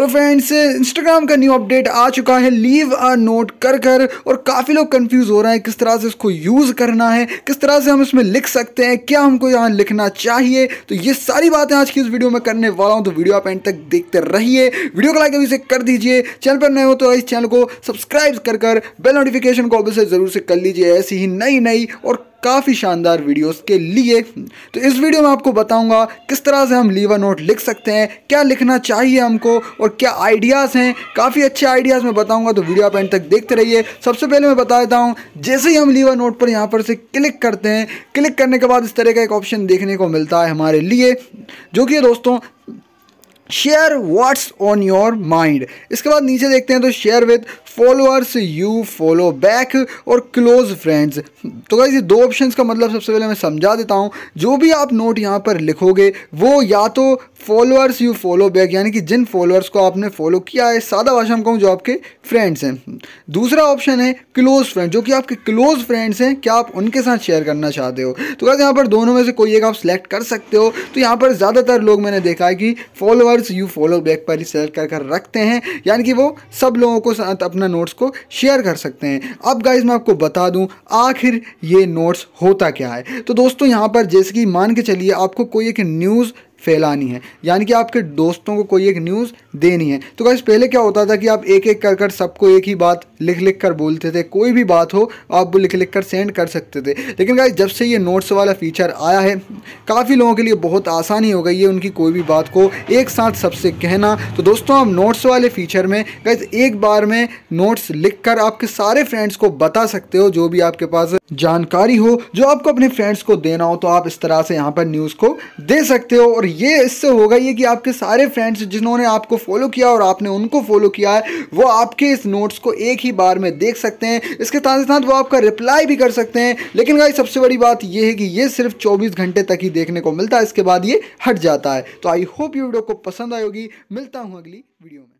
तो फ्रेंड्स तो इंस्टाग्राम का न्यू अपडेट आ चुका है लीव अ नोट कर कर और काफ़ी लोग कंफ्यूज हो रहे हैं किस तरह से इसको यूज़ करना है किस तरह से हम इसमें लिख सकते हैं क्या हमको यहाँ लिखना चाहिए तो ये सारी बातें आज की इस वीडियो में करने वाला हूँ तो वीडियो आप एंड तक देखते रहिए वीडियो को लाइक अभी से कर दीजिए चैनल पर नए हो तो इस चैनल को सब्सक्राइब कर कर बेल नोटिफिकेशन को अभी से ज़रूर से कर लीजिए ऐसी ही नई नई और काफ़ी शानदार वीडियोस के लिए तो इस वीडियो में आपको बताऊंगा किस तरह से हम लीवर नोट लिख सकते हैं क्या लिखना चाहिए हमको और क्या आइडियाज़ हैं काफ़ी अच्छे आइडियाज़ मैं बताऊँगा तो वीडियो आप एंड तक देखते रहिए सबसे पहले मैं बता देता हूँ जैसे ही हम लीवर नोट पर यहाँ पर से क्लिक करते हैं क्लिक करने के बाद इस तरह का एक ऑप्शन देखने को मिलता है हमारे लिए जो कि दोस्तों share what's on your mind इसके बाद नीचे देखते हैं तो share with followers you follow back और क्लोज फ्रेंड्स तो क्या ये दो ऑप्शंस का मतलब सबसे पहले मैं समझा देता हूँ जो भी आप नोट यहाँ पर लिखोगे वो या तो फॉलोअर्स यू फॉलो बैक यानी कि जिन फॉलोअर्स को आपने फॉलो किया है सादा भाषा में कहूँ जो आपके फ्रेंड्स हैं दूसरा ऑप्शन है क्लोज फ्रेंड जो कि आपके क्लोज फ्रेंड्स हैं क्या आप उनके साथ शेयर करना चाहते हो तो क्या यहाँ पर दोनों में से कोई एक आप सेलेक्ट कर सकते हो तो यहाँ पर ज़्यादातर लोग मैंने देखा है कि followers numbers you follow back पर ही सेलेक्ट कर कर रखते हैं यानी कि वो सब लोगों को साथ अपना नोट्स को शेयर कर सकते हैं अब गाइज मैं आपको बता दूँ आखिर ये नोट्स होता क्या है तो दोस्तों यहाँ पर जैसे कि मान के चलिए आपको कोई एक न्यूज़ फैलानी है यानी कि आपके दोस्तों को कोई एक न्यूज़ देनी है तो गाइस पहले क्या होता था कि आप एक एक कर कर सबको एक ही बात लिख लिख कर बोलते थे कोई भी बात हो आप वो लिख लिख कर सेंड कर सकते थे लेकिन गाइस जब से ये नोट्स वाला फीचर आया है काफ़ी लोगों के लिए बहुत आसानी हो गई है उनकी कोई भी बात को एक साथ सबसे कहना तो दोस्तों आप नोट्स वाले फीचर में गाइज एक बार में नोट्स लिख कर आपके सारे फ्रेंड्स को बता सकते हो जो भी आपके पास जानकारी हो जो आपको अपने फ्रेंड्स को देना हो तो आप इस तरह से यहाँ पर न्यूज़ को दे सकते हो और ये इससे होगा ये कि आपके सारे फ्रेंड्स जिन्होंने आपको फॉलो किया और आपने उनको फॉलो किया है वो आपके इस नोट्स को एक ही बार में देख सकते हैं इसके साथ साथ वो आपका रिप्लाई भी कर सकते हैं लेकिन भाई सबसे बड़ी बात यह है कि ये सिर्फ चौबीस घंटे तक ही देखने को मिलता है इसके बाद ये हट जाता है तो आई होप ये वीडियो को पसंद आएगी मिलता हूँ अगली वीडियो में